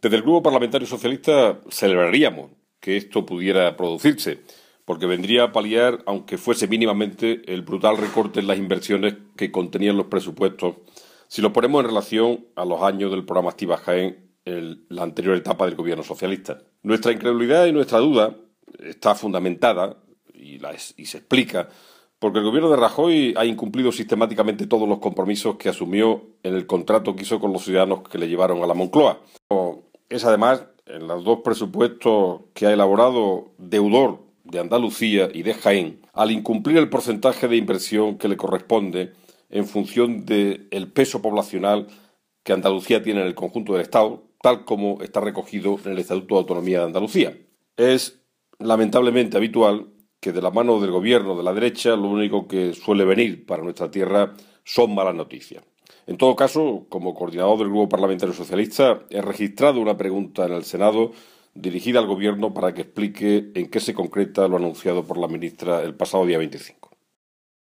Desde el Grupo Parlamentario Socialista celebraríamos que esto pudiera producirse, porque vendría a paliar, aunque fuese mínimamente, el brutal recorte en las inversiones que contenían los presupuestos, si lo ponemos en relación a los años del programa Activa Jaén, la anterior etapa del gobierno socialista. Nuestra incredulidad y nuestra duda está fundamentada y se explica porque el gobierno de Rajoy ha incumplido sistemáticamente todos los compromisos que asumió en el contrato que hizo con los ciudadanos que le llevaron a la Moncloa es además, en los dos presupuestos que ha elaborado, deudor de Andalucía y de Jaén, al incumplir el porcentaje de inversión que le corresponde en función del peso poblacional que Andalucía tiene en el conjunto del Estado, tal como está recogido en el Estatuto de Autonomía de Andalucía. Es lamentablemente habitual que de la mano del gobierno de la derecha lo único que suele venir para nuestra tierra son malas noticias. En todo caso, como coordinador del Grupo Parlamentario Socialista, he registrado una pregunta en el Senado dirigida al Gobierno para que explique en qué se concreta lo anunciado por la ministra el pasado día 25.